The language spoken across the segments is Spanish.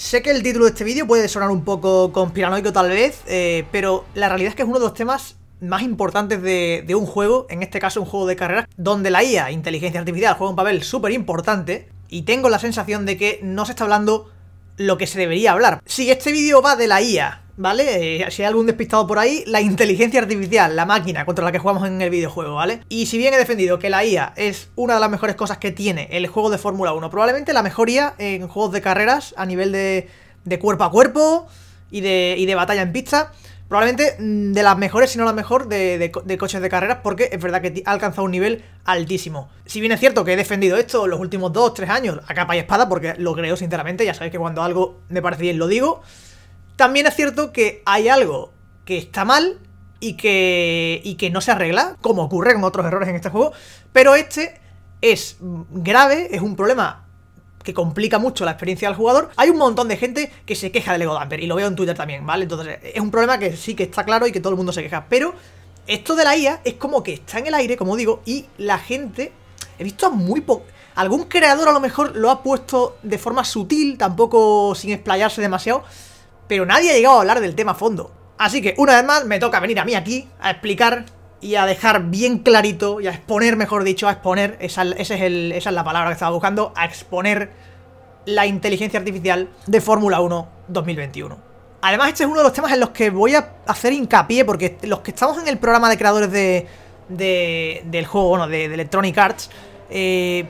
Sé que el título de este vídeo puede sonar un poco conspiranoico tal vez, eh, pero la realidad es que es uno de los temas más importantes de, un juego, en este caso un juego de carreras, donde la IA, inteligencia artificial, juega un papel súper importante y tengo la sensación de que no se está hablando lo que se debería hablar. Si este vídeo va de la IA, ¿vale? Eh, si hay algún despistado por ahí, la inteligencia artificial, la máquina contra la que jugamos en el videojuego, ¿vale? Y si bien he defendido que la IA es una de las mejores cosas que tiene el juego de Fórmula 1, probablemente la mejor IA en juegos de carreras a nivel de, cuerpo a cuerpo y de, batalla en pista, probablemente mm, de las mejores, si no la mejor, de, de, coches de carreras, porque es verdad que ha alcanzado un nivel altísimo. Si bien es cierto que he defendido esto los últimos 2-3 años a capa y espada, porque lo creo sinceramente, ya sabéis que cuando algo me parece bien lo digo, también es cierto que hay algo que está mal y que, que no se arregla, como ocurre con otros errores en este juego, pero este es grave, es un problema que complica mucho la experiencia del jugador. Hay un montón de gente que se queja del Lego Dumper, y lo veo en Twitter también, ¿vale? Entonces, es un problema que sí que está claro y que todo el mundo se queja, pero esto de la IA es como que está en el aire, como digo, y la gente... He visto a muy poco... Algún creador a lo mejor lo ha puesto de forma sutil, tampoco sin explayarse demasiado, pero nadie ha llegado a hablar del tema a fondo. Así que, una vez más, me toca venir a mí aquí a explicar y a dejar bien clarito, y a exponer, mejor dicho, a exponer, esa, es esa es la palabra que estaba buscando, a exponer la inteligencia artificial de Fórmula 1 2021. Además, este es uno de los temas en los que voy a hacer hincapié, porque los que estamos en el programa de creadores de, del juego, bueno, de, Electronic Arts, eh,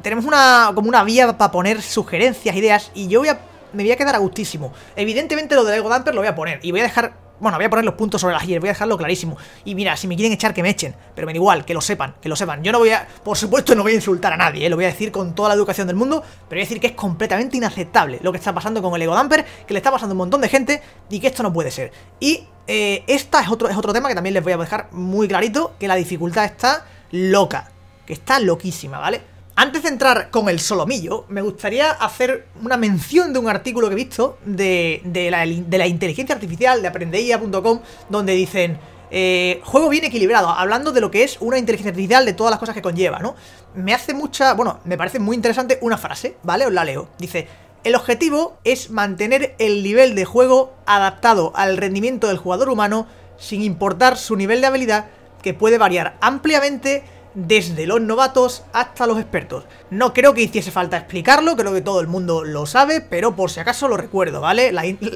tenemos una, como una vía para poner sugerencias, ideas, y yo voy a me voy a quedar a gustísimo. Evidentemente lo del Ego Damper lo voy a poner. Y voy a dejar... Bueno, voy a poner los puntos sobre las Y voy a dejarlo clarísimo. Y mira, si me quieren echar, que me echen. Pero me da igual, que lo sepan, que lo sepan. Yo no voy a... Por supuesto no voy a insultar a nadie, ¿eh? lo voy a decir con toda la educación del mundo. Pero voy a decir que es completamente inaceptable lo que está pasando con el Ego Damper, que le está pasando a un montón de gente y que esto no puede ser. Y eh, esta es otro, es otro tema que también les voy a dejar muy clarito, que la dificultad está loca. Que está loquísima, ¿vale? Antes de entrar con el solomillo, me gustaría hacer una mención de un artículo que he visto de, la, inteligencia artificial de aprendeia.com, donde dicen eh, juego bien equilibrado, hablando de lo que es una inteligencia artificial, de todas las cosas que conlleva, ¿no? Me hace mucha, bueno, me parece muy interesante una frase, ¿vale? Os la leo. Dice, el objetivo es mantener el nivel de juego adaptado al rendimiento del jugador humano sin importar su nivel de habilidad, que puede variar ampliamente desde los novatos hasta los expertos. No creo que hiciese falta explicarlo, creo que todo el mundo lo sabe, pero por si acaso lo recuerdo, ¿vale?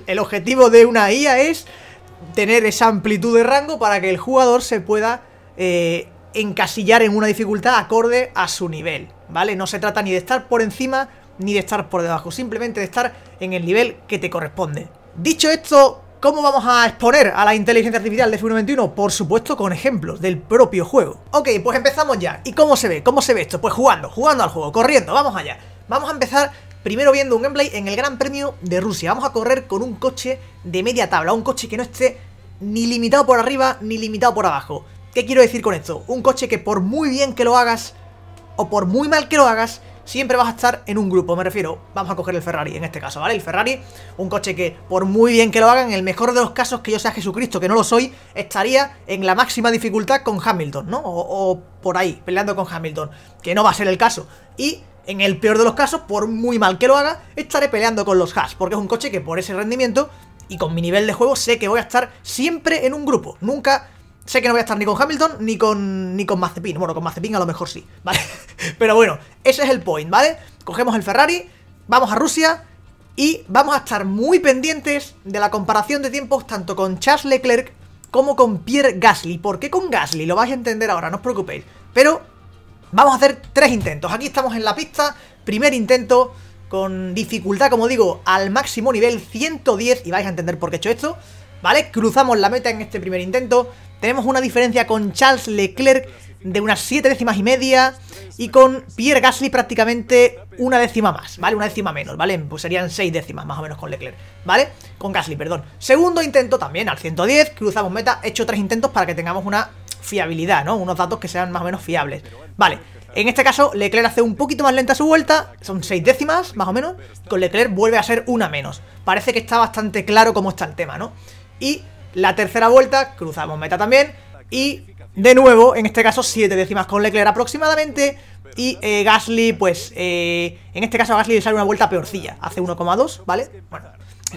el objetivo de una IA es tener esa amplitud de rango para que el jugador se pueda eh, encasillar en una dificultad acorde a su nivel, ¿vale? No se trata ni de estar por encima ni de estar por debajo, simplemente de estar en el nivel que te corresponde. Dicho esto, ¿Cómo vamos a exponer a la inteligencia artificial de f 21 Por supuesto con ejemplos del propio juego. Ok, pues empezamos ya. ¿Y cómo se ve? ¿Cómo se ve esto? Pues jugando, jugando al juego, corriendo, vamos allá. Vamos a empezar primero viendo un gameplay en el Gran Premio de Rusia. Vamos a correr con un coche de media tabla, un coche que no esté ni limitado por arriba ni limitado por abajo. ¿Qué quiero decir con esto? Un coche que por muy bien que lo hagas o por muy mal que lo hagas, siempre vas a estar en un grupo, me refiero, vamos a coger el Ferrari en este caso, ¿vale? El Ferrari, un coche que por muy bien que lo hagan, en el mejor de los casos que yo sea Jesucristo, que no lo soy, estaría en la máxima dificultad con Hamilton, ¿no? O, por ahí, peleando con Hamilton, que no va a ser el caso. Y en el peor de los casos, por muy mal que lo haga, estaré peleando con los Haas, porque es un coche que por ese rendimiento y con mi nivel de juego sé que voy a estar siempre en un grupo, nunca... Sé que no voy a estar ni con Hamilton ni con ni con Mazepin. Bueno, con Mazepin a lo mejor sí, ¿vale? Pero bueno, ese es el point, ¿vale? Cogemos el Ferrari, vamos a Rusia y vamos a estar muy pendientes de la comparación de tiempos tanto con Charles Leclerc como con Pierre Gasly. ¿Por qué con Gasly? Lo vais a entender ahora, no os preocupéis. Pero vamos a hacer tres intentos. Aquí estamos en la pista, primer intento con dificultad, como digo, al máximo nivel 110 y vais a entender por qué he hecho esto. ¿Vale? Cruzamos la meta en este primer intento. Tenemos una diferencia con Charles Leclerc de unas 7 décimas y media y con Pierre Gasly prácticamente una décima más, ¿vale? Una décima menos, ¿vale? Pues serían 6 décimas más o menos con Leclerc, ¿vale? Con Gasly, perdón. Segundo intento también al 110, cruzamos meta, hecho tres intentos para que tengamos una fiabilidad, ¿no? Unos datos que sean más o menos fiables. Vale, en este caso Leclerc hace un poquito más lenta su vuelta, son 6 décimas más o menos, con Leclerc vuelve a ser una menos. Parece que está bastante claro cómo está el tema, ¿no? Y la tercera vuelta, cruzamos meta también y de nuevo, en este caso 7 décimas con Leclerc aproximadamente y eh, Gasly, pues, eh, en este caso Gasly le sale una vuelta peorcilla, hace 1,2, ¿vale? Bueno,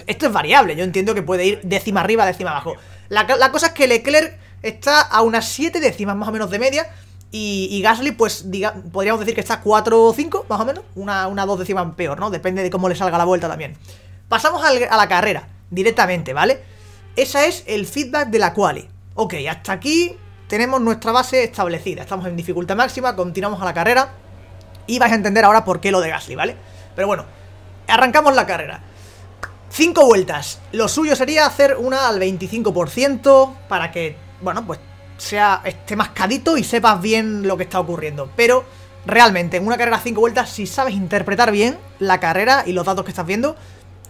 esto es variable, yo entiendo que puede ir décima arriba, décima abajo. La, cosa es que Leclerc está a unas 7 décimas más o menos de media y, Gasly, pues, podríamos decir que está 4 o 5, más o menos, una, una dos décimas peor, ¿no? Depende de cómo le salga la vuelta también. Pasamos a la carrera, directamente, ¿vale? Esa es el feedback de la quali. Ok, hasta aquí tenemos nuestra base establecida. Estamos en dificultad máxima, continuamos a la carrera y vais a entender ahora por qué lo de Gasly, ¿vale? Pero bueno, arrancamos la carrera. Cinco vueltas. Lo suyo sería hacer una al 25% para que, bueno, pues sea esté cadito y sepas bien lo que está ocurriendo. Pero realmente, en una carrera de cinco vueltas, si sabes interpretar bien la carrera y los datos que estás viendo,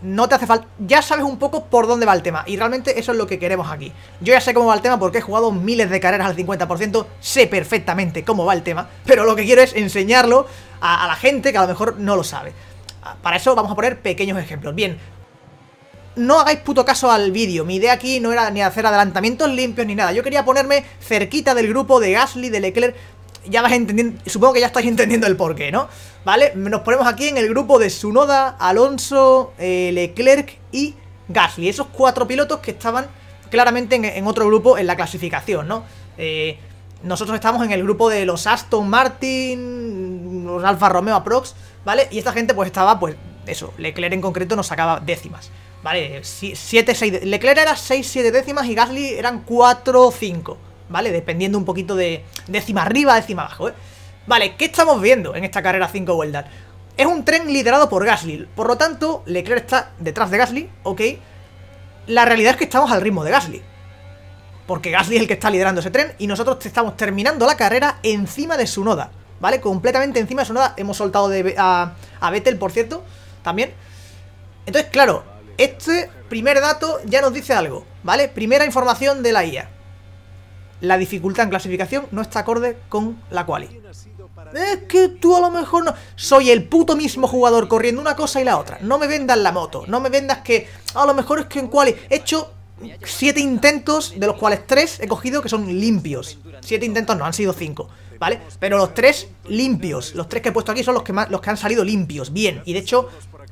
no te hace falta... Ya sabes un poco por dónde va el tema, y realmente eso es lo que queremos aquí. Yo ya sé cómo va el tema porque he jugado miles de carreras al 50%, sé perfectamente cómo va el tema, pero lo que quiero es enseñarlo a, la gente que a lo mejor no lo sabe. Ah, para eso vamos a poner pequeños ejemplos. Bien, no hagáis puto caso al vídeo, mi idea aquí no era ni hacer adelantamientos limpios ni nada, yo quería ponerme cerquita del grupo de Gasly, de Leclerc, ya vas entendiendo, supongo que ya estáis entendiendo el porqué, ¿no? ¿Vale? Nos ponemos aquí en el grupo de Sunoda, Alonso, eh, Leclerc y Gasly. Esos cuatro pilotos que estaban claramente en, otro grupo en la clasificación, ¿no? Eh, nosotros estamos en el grupo de los Aston Martin, los Alfa Romeo Aprox, ¿vale? Y esta gente pues estaba, pues eso, Leclerc en concreto nos sacaba décimas. Vale, 7, 6, Leclerc era 6, 7 décimas y Gasly eran 4, 5. ¿vale? Dependiendo un poquito de décima arriba, décima abajo, ¿eh? Vale, ¿qué estamos viendo en esta carrera 5 vueltas? Es un tren liderado por Gasly, por lo tanto, Leclerc está detrás de Gasly, ok. La realidad es que estamos al ritmo de Gasly. Porque Gasly es el que está liderando ese tren y nosotros estamos terminando la carrera encima de su noda, ¿vale? Completamente encima de su noda. Hemos soltado de, a, a Vettel, por cierto, también. Entonces, claro, este primer dato ya nos dice algo, ¿vale? Primera información de la IA la dificultad en clasificación no está acorde con la quali. Es que tú a lo mejor no... Soy el puto mismo jugador corriendo una cosa y la otra. No me vendas la moto, no me vendas que... A lo mejor es que en quali he hecho siete intentos, de los cuales tres he cogido que son limpios. Siete intentos no, han sido cinco, ¿vale? Pero los tres limpios, los tres que he puesto aquí son los que, más, los que han salido limpios, bien. Y de hecho,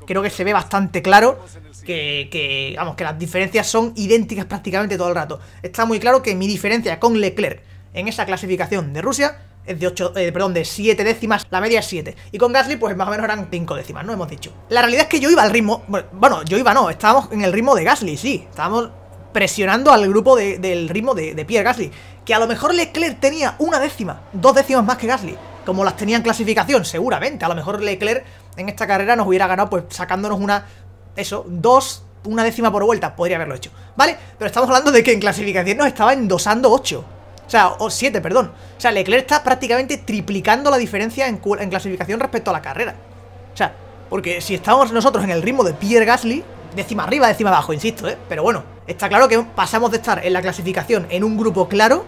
creo que se ve bastante claro que, que, vamos, que las diferencias son idénticas prácticamente todo el rato. Está muy claro que mi diferencia con Leclerc en esa clasificación de Rusia es de 8, eh, perdón, de 7 décimas, la media es 7. Y con Gasly, pues más o menos eran 5 décimas, ¿no? Hemos dicho. La realidad es que yo iba al ritmo, bueno, yo iba no, estábamos en el ritmo de Gasly, sí, estábamos presionando al grupo del ritmo de, de Pierre Gasly, que a lo mejor Leclerc tenía una décima, dos décimas más que Gasly, como las tenían clasificación, seguramente. A lo mejor Leclerc en esta carrera nos hubiera ganado pues sacándonos una, eso, dos, una décima por vuelta, podría haberlo hecho, ¿vale? Pero estamos hablando de que en clasificación nos estaba endosando 8, o sea, o 7, perdón. O sea, Leclerc está prácticamente triplicando la diferencia en, en clasificación respecto a la carrera. O sea, porque si estamos nosotros en el ritmo de Pierre Gasly, décima arriba, décima abajo, insisto, ¿eh? Pero bueno, está claro que pasamos de estar en la clasificación en un grupo claro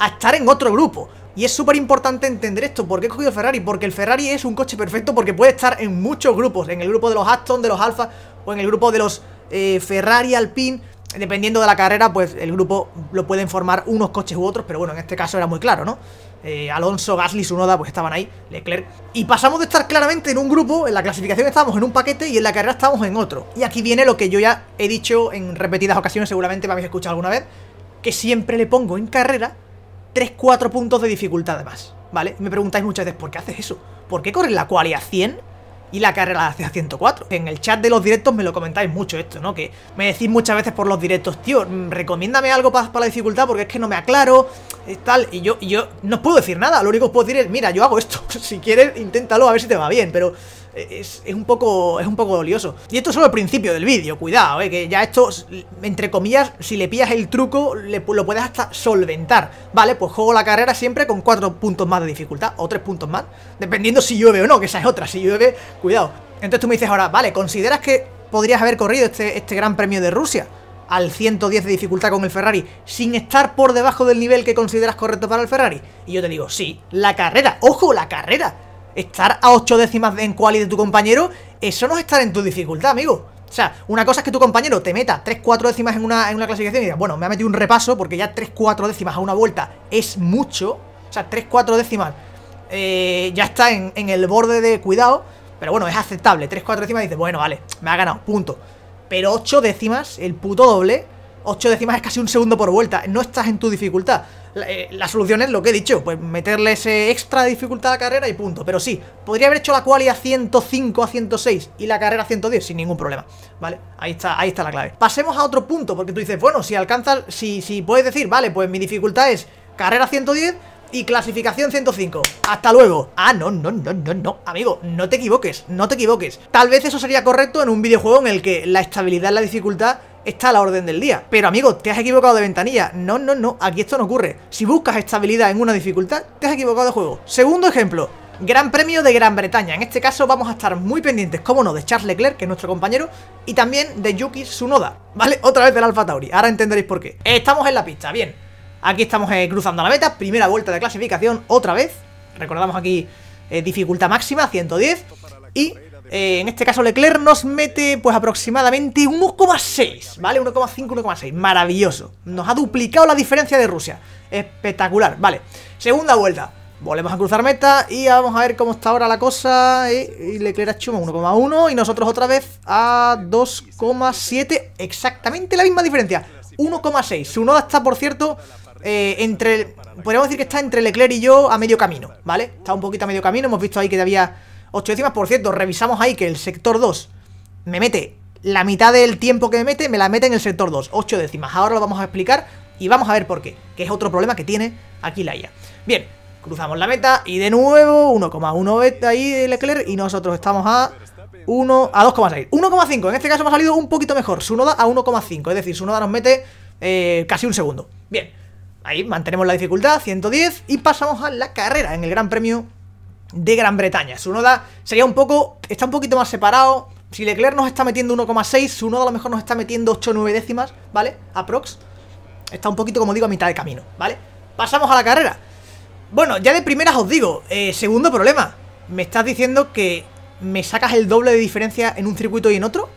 a estar en otro grupo. Y es súper importante entender esto, ¿por qué he cogido Ferrari? Porque el Ferrari es un coche perfecto porque puede estar en muchos grupos, en el grupo de los Aston, de los Alfa o en el grupo de los eh, Ferrari, Alpine, dependiendo de la carrera, pues el grupo lo pueden formar unos coches u otros, pero bueno, en este caso era muy claro, ¿no? Eh, Alonso, Gasly, Sunoda, pues estaban ahí, Leclerc. Y pasamos de estar claramente en un grupo, en la clasificación estábamos en un paquete y en la carrera estábamos en otro. Y aquí viene lo que yo ya he dicho en repetidas ocasiones, seguramente me habéis escuchado alguna vez, que siempre le pongo en carrera 3-4 puntos de dificultad más, ¿vale? Me preguntáis muchas veces, ¿por qué haces eso? ¿Por qué corres la quali a 100 y la carrera la haces a 104? En el chat de los directos me lo comentáis mucho esto, ¿no? Que me decís muchas veces por los directos, tío, mm, recomiéndame algo para la dificultad porque es que no me aclaro, y tal, y yo, yo no puedo decir nada, lo único que puedo decir es, mira, yo hago esto, si quieres, inténtalo, a ver si te va bien, pero es, un poco es un poco dolioso. Y esto es solo el principio del vídeo, cuidado, eh, que ya esto, entre comillas, si le pillas el truco, lo puedes hasta solventar. Vale, pues juego la carrera siempre con cuatro puntos más de dificultad, o tres puntos más, dependiendo si llueve o no, que esa es otra, si llueve, cuidado. Entonces tú me dices ahora, vale, ¿consideras que podrías haber corrido este, este gran premio de Rusia? al 110 de dificultad con el Ferrari sin estar por debajo del nivel que consideras correcto para el Ferrari? Y yo te digo, sí, la carrera, ojo, la carrera estar a 8 décimas en quali de tu compañero, eso no es estar en tu dificultad, amigo. O sea, una cosa es que tu compañero te meta 3, 4 décimas en una, en una clasificación y diga, bueno, me ha metido un repaso porque ya 3, 4 décimas a una vuelta es mucho. O sea, 3, 4 décimas eh, ya está en, en, el borde de cuidado, pero bueno, es aceptable. 3, 4 décimas dices, bueno, vale, me ha ganado, punto. Pero 8 décimas, el puto doble, 8 décimas es casi un segundo por vuelta, no estás en tu dificultad. Eh, la, solución es lo que he dicho, pues meterle ese extra dificultad a la carrera y punto. Pero sí, podría haber hecho la quali a 105, a 106 y la carrera a 110 sin ningún problema, ¿vale? Ahí está, ahí está la clave. Pasemos a otro punto, porque tú dices, bueno, si alcanzas, si, si puedes decir, vale, pues mi dificultad es carrera 110 y clasificación 105. Hasta luego. Ah, no, no, no, no, no. Amigo, no te equivoques, no te equivoques. Tal vez eso sería correcto en un videojuego en el que la estabilidad en la dificultad está a la orden del día. Pero amigo, te has equivocado de ventanilla. No, no, no, aquí esto no ocurre. Si buscas estabilidad en una dificultad, te has equivocado de juego. Segundo ejemplo, Gran Premio de Gran Bretaña. En este caso vamos a estar muy pendientes, como no, de Charles Leclerc, que es nuestro compañero, y también de Yuki Tsunoda, ¿vale? Otra vez del Alfa Tauri, ahora entenderéis por qué. Estamos en la pista, bien. Aquí estamos eh, cruzando la meta, primera vuelta de clasificación, otra vez. Recordamos aquí eh, dificultad máxima, 110. Y eh, en este caso Leclerc nos mete pues aproximadamente 1,6, ¿vale? 1,5, 1,6, maravilloso. Nos ha duplicado la diferencia de Rusia, espectacular, vale. Segunda vuelta, volvemos a cruzar meta y vamos a ver cómo está ahora la cosa. ¿eh? Leclerc ha hecho 1,1 y nosotros otra vez a 2,7, exactamente la misma diferencia, 1,6. Su noda está, por cierto, eh, entre, podríamos decir que está entre Leclerc y yo a medio camino, ¿vale? Está un poquito a medio camino, hemos visto ahí que había 8 décimas. Por cierto, revisamos ahí que el sector 2 me mete la mitad del tiempo que me mete, me la mete en el sector 2, 8 décimas. Ahora lo vamos a explicar y vamos a ver por qué, que es otro problema que tiene aquí la IA. Bien, cruzamos la meta y de nuevo 1,1 beta ahí Leclerc y nosotros estamos a 1 a 2,6. 1,5, en este caso hemos ha salido un poquito mejor, su noda a 1,5, es decir, su noda nos mete eh, casi un segundo. Bien, ahí mantenemos la dificultad, 110 y pasamos a la carrera en el Gran Premio de Gran Bretaña. Su noda sería un poco, está un poquito más separado. Si Leclerc nos está metiendo 1,6, su noda a lo mejor nos está metiendo 8 o 9 décimas, ¿vale? Aprox. Está un poquito, como digo, a mitad de camino, ¿vale? Pasamos a la carrera. Bueno, ya de primeras os digo, eh, segundo problema. Me estás diciendo que me sacas el doble de diferencia en un circuito y en otro.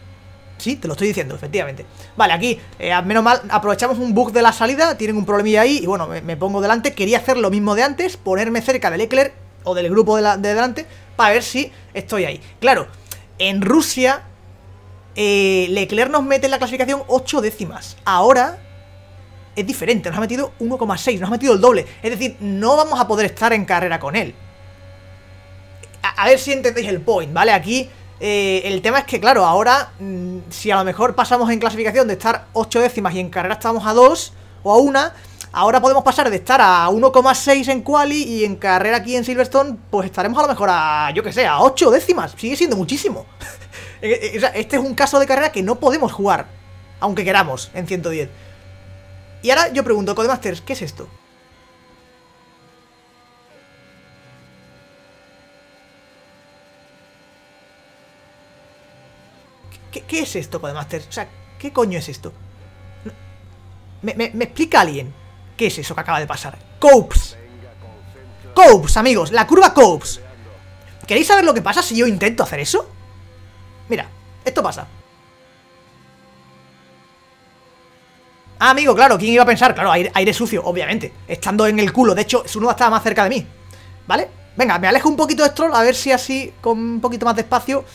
Sí, te lo estoy diciendo, efectivamente. Vale, aquí, eh, al menos mal, aprovechamos un bug de la salida, tienen un problemilla ahí, y bueno, me, me, pongo delante. Quería hacer lo mismo de antes, ponerme cerca de Leclerc o del grupo de, delante para ver si estoy ahí. Claro, en Rusia eh, Leclerc nos mete en la clasificación 8 décimas. Ahora es diferente, nos ha metido 1,6, nos ha metido el doble. Es decir, no vamos a poder estar en carrera con él. A, ver si entendéis el point, ¿vale? Aquí eh, el tema es que, claro, ahora mm, si a lo mejor pasamos en clasificación de estar 8 décimas y en carrera estamos a 2 o a 1 Ahora podemos pasar de estar a 1,6 en quali y en carrera aquí en Silverstone, pues estaremos a lo mejor a, yo que sé, a 8 décimas. Sigue siendo muchísimo. Eh, eh, este es un caso de carrera que no podemos jugar, aunque queramos, en 110. Y ahora yo pregunto, Codemasters, ¿qué es esto? ¿Qué, es esto, Codemasters? O sea, ¿qué coño es esto? me explica alguien? ¿Qué es eso que acaba de pasar? Copes. Copes, amigos, la curva Copes. ¿Queréis saber lo que pasa si yo intento hacer eso? Mira, esto pasa. Ah, amigo, claro, ¿quién iba a pensar? Claro, aire, aire, sucio, obviamente. Estando en el culo. De hecho, su nuda estaba más cerca de mí. ¿Vale? Venga, me alejo un poquito de Stroll, a ver si así, con un poquito más de espacio,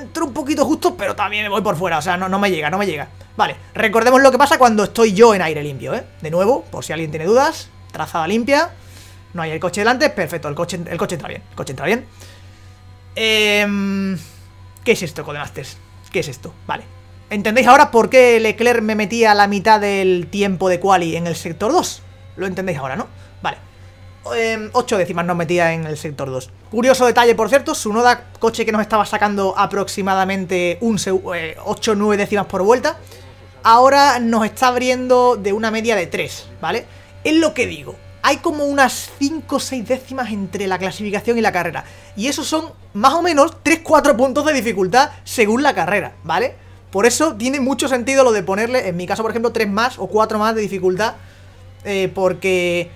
Entro un poquito justo, pero también me voy por fuera. O sea, no, no me llega, no me llega. Vale, recordemos lo que pasa cuando estoy yo en aire limpio, ¿eh? De nuevo, por si alguien tiene dudas, trazada limpia. No hay el coche delante, perfecto, el coche, el coche entra bien, el coche entra bien. Em, ¿Qué es esto, Codemasters? ¿Qué es esto? Vale. ¿Entendéis ahora por qué Leclerc me metía a la mitad del tiempo de quali en el sector 2? Lo entendéis ahora, ¿no? Vale. 8 em, décimas nos metía en el sector 2. Curioso detalle, por cierto, su noda coche que nos estaba sacando aproximadamente un eh, o 9 décimas por vuelta, ahora nos está abriendo de una media de 3, ¿vale? Es lo que digo, hay como unas 5 o 6 décimas entre la clasificación y la carrera. Y esos son más o menos 3-4 puntos de dificultad según la carrera, ¿vale? Por eso tiene mucho sentido lo de ponerle, en mi caso por ejemplo, 3 más o 4 más de dificultad. Eh, porque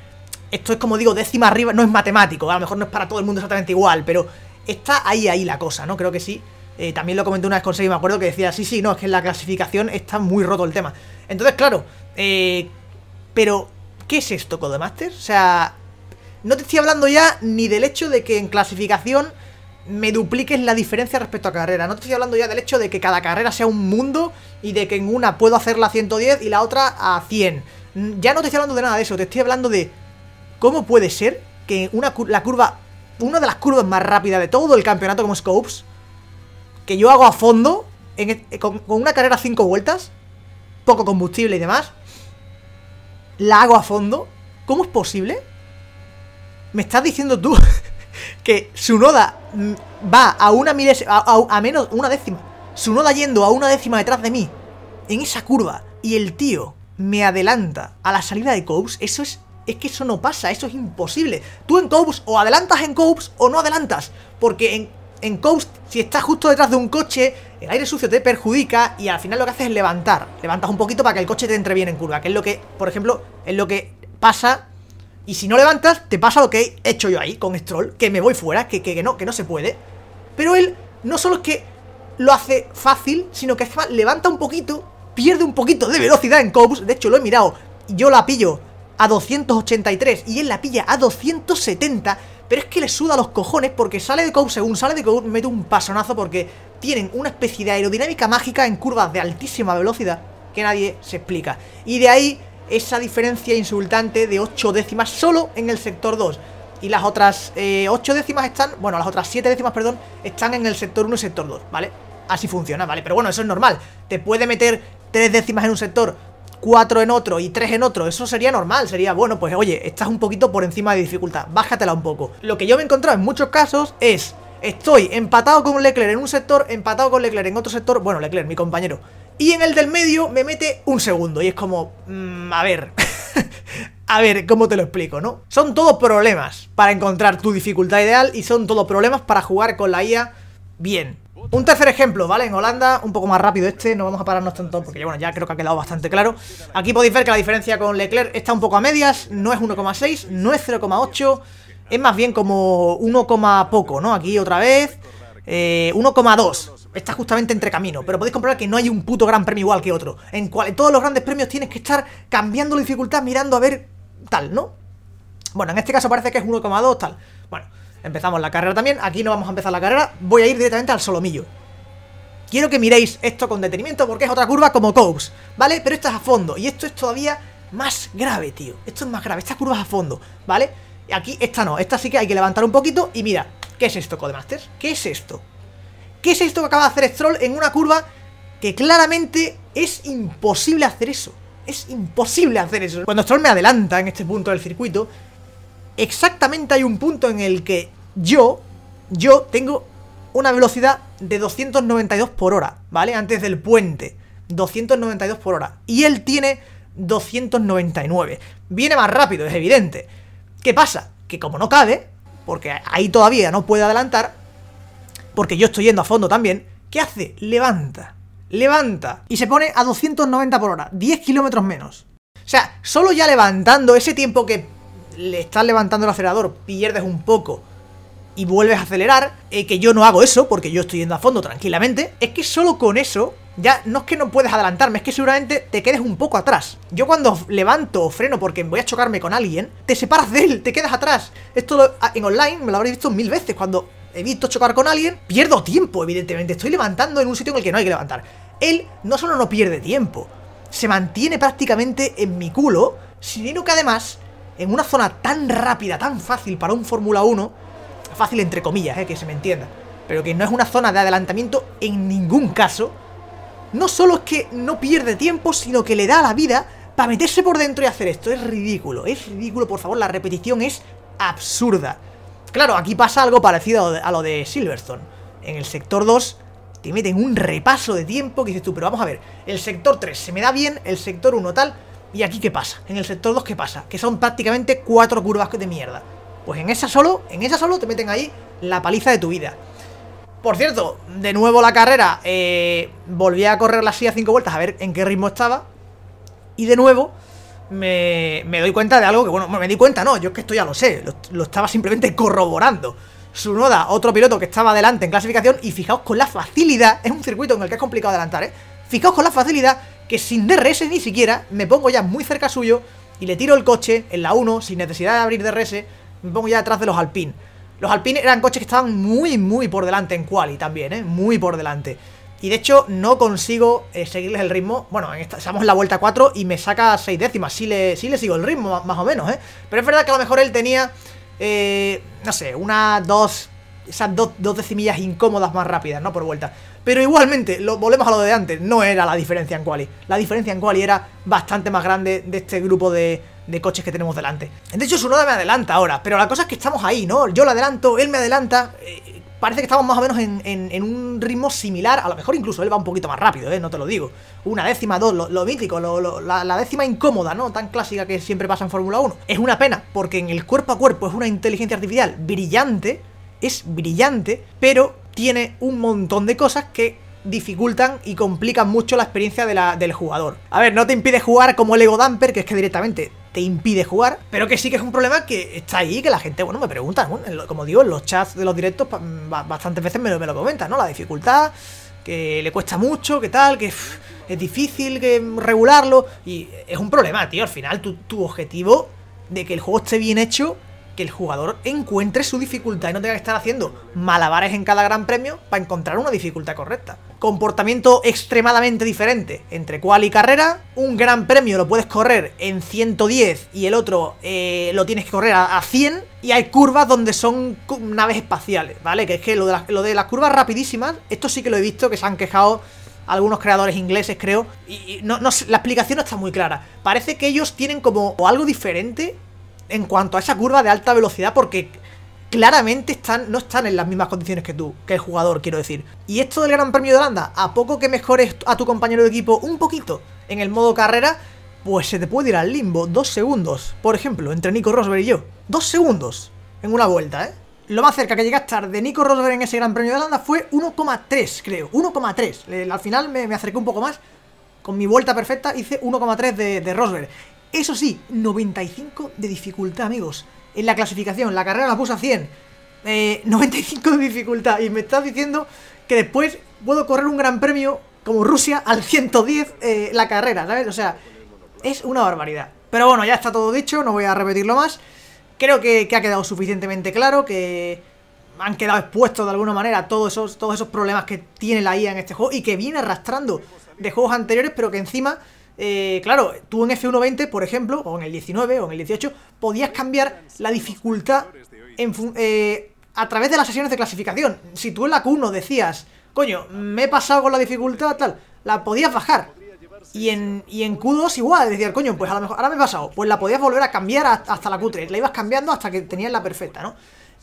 esto es como digo, décima arriba, no es matemático, a lo mejor no es para todo el mundo exactamente igual, pero está ahí, ahí la cosa, ¿no? Creo que sí. Eh, también lo comenté una vez con Sergio, me acuerdo que decía, sí, sí, no, es que en la clasificación está muy roto el tema. Entonces, claro, eh, pero, ¿qué es esto, Codemaster? O sea, no te estoy hablando ya ni del hecho de que en clasificación me dupliques la diferencia respecto a carrera. No te estoy hablando ya del hecho de que cada carrera sea un mundo y de que en una puedo hacerla a 110 y la otra a 100. Ya no te estoy hablando de nada de eso, te estoy hablando de ¿Cómo puede ser que una curva, una de las curvas más rápidas de todo el campeonato como Scopes, que yo hago a fondo, e, con, una carrera 5 vueltas, poco combustible y demás, la hago a fondo? ¿Cómo es posible? ¿Me estás diciendo tú que su Noda mm, va a una a, menos una décima? su Noda yendo a una décima detrás de mí, en esa curva, y el tío me adelanta a la salida de Scopes eso es es que eso no pasa, eso es imposible. Tú en Coast o adelantas en Coops o no adelantas. Porque en, en si estás justo detrás de un coche, el aire sucio te perjudica y al final lo que haces es levantar. Levantas un poquito para que el coche te entre bien en curva, que es lo que, por ejemplo, es lo que pasa. Y si no levantas, te pasa lo que he hecho yo ahí con Stroll, que me voy fuera, que, que, no, que no se puede. Pero él no solo es que lo hace fácil, sino que levanta un poquito, pierde un poquito de velocidad en Coops De hecho, lo he mirado, Y yo la pillo a 283 y él la pilla a 270, pero es que le suda los cojones porque sale de Cove según sale de Cove mete un pasonazo porque tienen una especie de aerodinámica mágica en curvas de altísima velocidad que nadie se explica. Y de ahí esa diferencia insultante de 8 décimas solo en el sector 2. Y las otras 8 eh, décimas están, bueno, las otras 7 décimas, perdón, están en el sector 1 y sector 2, ¿vale? Así funciona, ¿vale? Pero bueno, eso es normal. Te puede meter 3 décimas en un sector cuatro en otro y tres en otro, eso sería normal, sería, bueno, pues oye, estás un poquito por encima de dificultad, bájatela un poco. Lo que yo me he encontrado en muchos casos es, estoy empatado con Leclerc en un sector, empatado con Leclerc en otro sector, bueno, Leclerc, mi compañero, y en el del medio me mete un segundo y es como, mm, a ver... a ver, ¿cómo te lo explico, no? Son todos problemas para encontrar tu dificultad ideal y son todos problemas para jugar con la IA bien. Un tercer ejemplo, ¿vale? En Holanda, un poco más rápido este, no vamos a pararnos tanto porque bueno, ya creo que ha quedado bastante claro. Aquí podéis ver que la diferencia con Leclerc está un poco a medias, no es 1,6, no es 0,8, es más bien como 1, poco, ¿no? Aquí otra vez, 1,2. Eh, está justamente entre camino, pero podéis comprobar que no hay un puto gran premio igual que otro. En, cual, en todos los grandes premios tienes que estar cambiando la dificultad, mirando a ver tal, ¿no? Bueno, en este caso parece que es 1,2 tal. Bueno, Empezamos la carrera también, aquí no vamos a empezar la carrera, voy a ir directamente al solomillo. Quiero que miréis esto con detenimiento porque es otra curva como Cokes, ¿vale? Pero esta es a fondo y esto es todavía más grave, tío. Esto es más grave, esta curva es a fondo, ¿vale? y Aquí, esta no, esta sí que hay que levantar un poquito y mira, ¿qué es esto, Codemasters? ¿Qué es esto? ¿Qué es esto que acaba de hacer Stroll en una curva que claramente es imposible hacer eso? Es imposible hacer eso. Cuando Stroll me adelanta en este punto del circuito, exactamente hay un punto en el que yo, yo tengo una velocidad de 292 por hora, ¿vale? Antes del puente, 292 por hora. Y él tiene 299. Viene más rápido, es evidente. ¿Qué pasa? Que como no cabe, porque ahí todavía no puede adelantar, porque yo estoy yendo a fondo también, ¿qué hace? Levanta, levanta. Y se pone a 290 por hora, 10 kilómetros menos. O sea, solo ya levantando ese tiempo que le estás levantando el acelerador, pierdes un poco y vuelves a acelerar, eh, que yo no hago eso porque yo estoy yendo a fondo tranquilamente, es que solo con eso ya no es que no puedes adelantarme, es que seguramente te quedes un poco atrás. Yo cuando levanto o freno porque voy a chocarme con alguien, te separas de él, te quedas atrás. Esto ah, en online me lo habréis visto mil veces, cuando he visto chocar con alguien, pierdo tiempo, evidentemente. Estoy levantando en un sitio en el que no hay que levantar. Él no solo no pierde tiempo, se mantiene prácticamente en mi culo, sino que además, en una zona tan rápida, tan fácil para un Fórmula 1, Fácil entre comillas, eh, que se me entienda. Pero que no es una zona de adelantamiento en ningún caso. No solo es que no pierde tiempo, sino que le da la vida para meterse por dentro y hacer esto. Es ridículo, es ridículo, por favor, la repetición es absurda. Claro, aquí pasa algo parecido a lo de Silverstone. En el sector 2 te meten un repaso de tiempo que dices tú, pero vamos a ver, el sector 3 se me da bien, el sector 1 tal, y aquí qué pasa, en el sector 2 qué pasa, que son prácticamente cuatro curvas de mierda. Pues en esa solo, en esa solo te meten ahí la paliza de tu vida. Por cierto, de nuevo la carrera, eh, volví a correr la silla cinco vueltas a ver en qué ritmo estaba. Y de nuevo me, doy cuenta de algo que, bueno, me di cuenta, no, yo es que esto ya lo sé, lo, estaba simplemente corroborando. Su Noda, otro piloto que estaba adelante en clasificación, y fijaos con la facilidad, es un circuito en el que es complicado adelantar, ¿eh? Fijaos con la facilidad que sin DRS ni siquiera me pongo ya muy cerca suyo y le tiro el coche en la 1 sin necesidad de abrir DRS me pongo ya detrás de los Alpine. Los Alpine eran coches que estaban muy, muy por delante en quali también, ¿eh? Muy por delante. Y de hecho no consigo eh, seguirles el ritmo. Bueno, estamos en la vuelta 4 y me saca 6 décimas. Sí le, le sigo el ritmo, más, o menos, ¿eh? Pero es verdad que a lo mejor él tenía, eh, no sé, una, dos... Esas dos, dos decimillas incómodas más rápidas, ¿no? Por vuelta. Pero igualmente, volvemos a lo de antes, no era la diferencia en quali. La diferencia en quali era bastante más grande de este grupo de, de coches que tenemos delante. De hecho, su Noda me adelanta ahora, pero la cosa es que estamos ahí, ¿no? Yo lo adelanto, él me adelanta. Eh, parece que estamos más o menos en, un ritmo similar. A lo mejor incluso él va un poquito más rápido, ¿eh? No te lo digo. Una décima, dos, lo, mítico, la, décima incómoda, ¿no? Tan clásica que siempre pasa en Fórmula 1. Es una pena, porque en el cuerpo a cuerpo es una inteligencia artificial brillante, es brillante, pero tiene un montón de cosas que dificultan y complican mucho la experiencia del jugador. A ver, no te impide jugar como el Ego Dumper, que es que directamente te impide jugar, pero que sí que es un problema que está ahí, que la gente, bueno, me pregunta, como digo, en los chats de los directos mm, bastantes veces me lo, me lo comentan, ¿no? La dificultad, que le cuesta mucho, que tal, que es difícil que regularlo, y es un problema, tío, al final tu, tu objetivo de que el juego esté bien hecho que el jugador encuentre su dificultad y no tenga que estar haciendo malabares en cada gran premio para encontrar una dificultad correcta. Comportamiento extremadamente diferente entre cual y carrera. Un gran premio lo puedes correr en 110 y el otro eh, lo tienes que correr a, 100. Y hay curvas donde son naves espaciales, ¿vale? Que es que lo de, las, curvas rapidísimas, esto sí que lo he visto que se han quejado algunos creadores ingleses, creo. Y, la explicación no está muy clara. Parece que ellos tienen como algo diferente en cuanto a esa curva de alta velocidad porque claramente están, no están en las mismas condiciones que tú, que el jugador, quiero decir. Y esto del Gran Premio de Holanda, a poco que mejores a tu compañero de equipo un poquito en el modo carrera, pues se te puede ir al limbo dos segundos. Por ejemplo, entre Nico Rosberg y yo. Dos segundos en una vuelta, ¿eh? Lo más cerca que llegué a estar de Nico Rosberg en ese Gran Premio de Holanda fue 1,3, creo. 1,3. Eh, al final me, me acerqué un poco más con mi vuelta perfecta hice 1,3 de, de, Rosberg. Eso sí, 95 de dificultad, amigos. En la clasificación, la carrera la puso a 100. 95 eh, de dificultad. Y me estás diciendo que después puedo correr un gran premio como Rusia al 110 eh, la carrera, ¿sabes? O sea, es una barbaridad. Pero bueno, ya está todo dicho, no voy a repetirlo más. Creo que, ha quedado suficientemente claro que han quedado expuestos de alguna manera todos esos, todos esos problemas que tiene la IA en este juego y que viene arrastrando de juegos anteriores, pero que encima eh, claro, tú en F120, por ejemplo, o en el 19 o en el 18, podías cambiar la dificultad eh, a través de las sesiones de clasificación. Si tú en la Q1 decías, coño, me he pasado con la dificultad, tal, la podías bajar. Y en, en Q2 igual, decías, coño, pues a lo mejor ahora me he pasado. Pues la podías volver a cambiar hasta la Q3. La ibas cambiando hasta que tenías la perfecta, ¿no?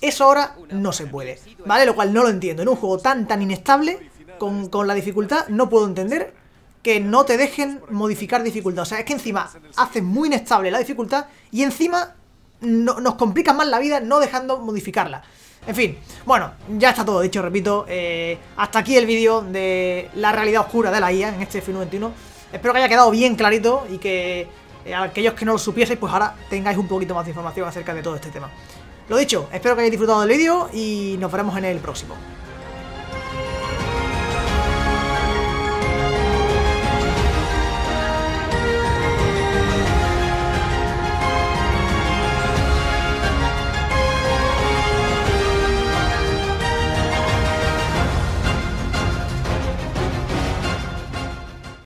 Eso ahora no se puede, ¿vale? Lo cual no lo entiendo. En un juego tan, tan inestable, con, con la dificultad, no puedo entender que no te dejen modificar dificultad. O sea, es que encima haces muy inestable la dificultad y encima nos complica más la vida no dejando modificarla. En fin, bueno, ya está todo dicho, repito. Eh, hasta aquí el vídeo de la realidad oscura de la IA en este f 91. Espero que haya quedado bien clarito y que eh, aquellos que no lo supieseis, pues ahora tengáis un poquito más de información acerca de todo este tema. Lo dicho, espero que hayáis disfrutado del vídeo y nos veremos en el próximo.